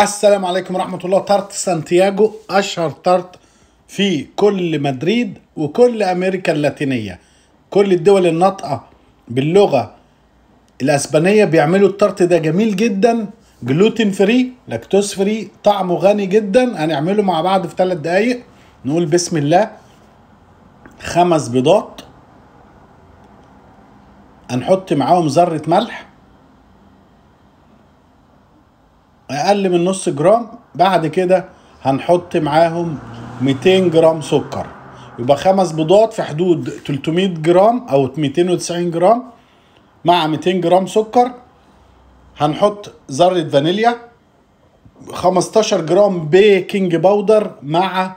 السلام عليكم ورحمة الله تارت سانتياغو أشهر تارت في كل مدريد وكل أمريكا اللاتينية كل الدول الناطقة باللغة الأسبانية بيعملوا التارت ده جميل جدا جلوتين فري لاكتوز فري طعمه غني جدا هنعمله مع بعض في ثلاث دقايق نقول بسم الله خمس بيضات هنحط معاهم ذرة ملح اقل من نص جرام بعد كده هنحط معاهم 200 جرام سكر يبقى خمس بيضات في حدود 300 جرام او 290 جرام مع 200 جرام سكر هنحط ذرة فانيليا 15 جرام بيكنج باودر مع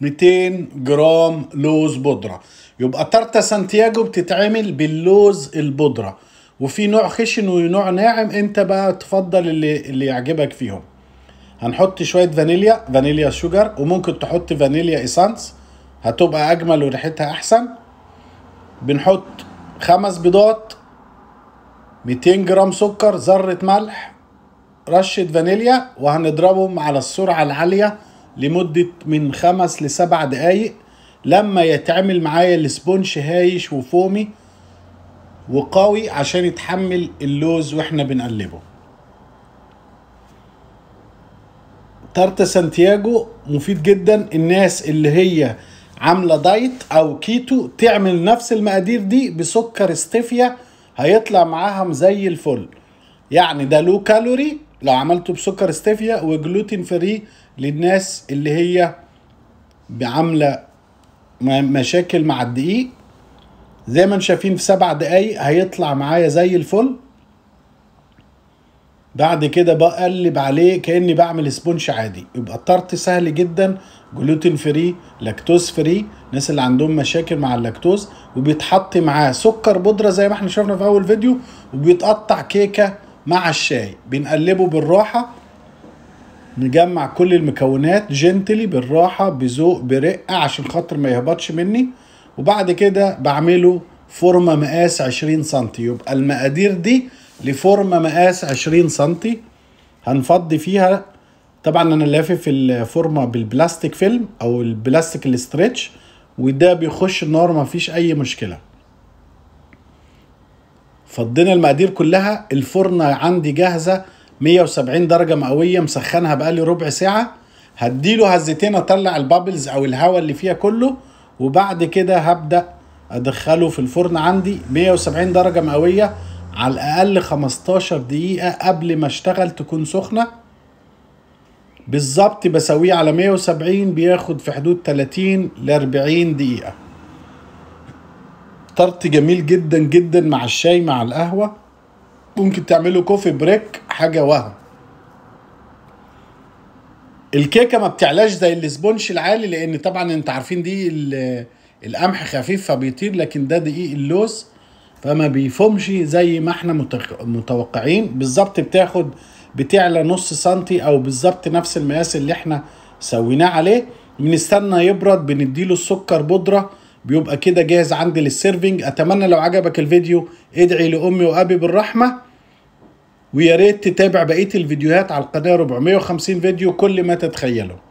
200 جرام لوز بودرة يبقى تارتا سانتياجو بتتعمل باللوز البودرة وفي نوع خشن ونوع ناعم انت بقى تفضل اللي اللي يعجبك فيهم هنحط شويه فانيليا فانيليا شوجر وممكن تحط فانيليا ايسانس هتبقى اجمل وريحتها احسن بنحط خمس بيضات 200 جرام سكر ذره ملح رشه فانيليا وهنضربهم على السرعه العاليه لمده من خمس لسبع دقايق لما يتعمل معايا الاسبونش هايش وفومي وقوي عشان يتحمل اللوز واحنا بنقلبه تارتا سانتياجو مفيد جدا الناس اللي هي عامله دايت او كيتو تعمل نفس المقادير دي بسكر ستيفيا هيطلع معاهم زي الفل يعني ده لو كالوري لو عملته بسكر ستيفيا وجلوتين فري للناس اللي هي عامله مشاكل مع الدقيق زي ما انتم شايفين في سبع دقايق هيطلع معايا زي الفل بعد كده بقلب عليه كاني بعمل سبونش عادي يبقى الطرط سهل جدا جلوتين فري لاكتوز فري الناس اللي عندهم مشاكل مع اللاكتوز وبيتحط معاه سكر بودره زي ما احنا شفنا في اول فيديو وبيتقطع كيكه مع الشاي بنقلبه بالراحه نجمع كل المكونات جنتلي بالراحه بذوق برقه عشان خاطر ما يهبطش مني وبعد كده بعمله فورمة مقاس 20 سنتي يبقى المقادير دي لفورمة مقاس 20 سنتي هنفضي فيها طبعا انا لافف الفورمة بالبلاستيك فيلم او البلاستيك الاسترتش وده بيخش النار مفيش اي مشكله فضينا المقادير كلها الفرنة عندي جاهزه 170 درجه مئويه مسخنها بقالي ربع ساعه هديله هزتين اطلع البابلز او الهواء اللي فيها كله وبعد كده هبدأ أدخله في الفرن عندي 170 درجة مئوية على الأقل 15 دقيقة قبل ما اشتغل تكون سخنة بالظبط بسويه على 170 بياخد في حدود 30 ل 40 دقيقة طرت جميل جدا جدا مع الشاي مع القهوة ممكن تعمله كوفي بريك حاجة وهم الكيكه ما بتعلاش زي الاسبونش العالي لان طبعا انت عارفين دي القمح خفيف فبيطير لكن ده دقيق اللوز فما بيفومش زي ما احنا متوقعين بالظبط بتاخد بتعلى نص سنتي او بالظبط نفس المقاس اللي احنا سويناه عليه بنستنى يبرد بنديله السكر بودره بيبقى كده جاهز عندي للسيرفنج اتمنى لو عجبك الفيديو ادعي لامي وابي بالرحمه ويا ريت تتابع بقيه الفيديوهات على القناه 450 فيديو كل ما تتخيله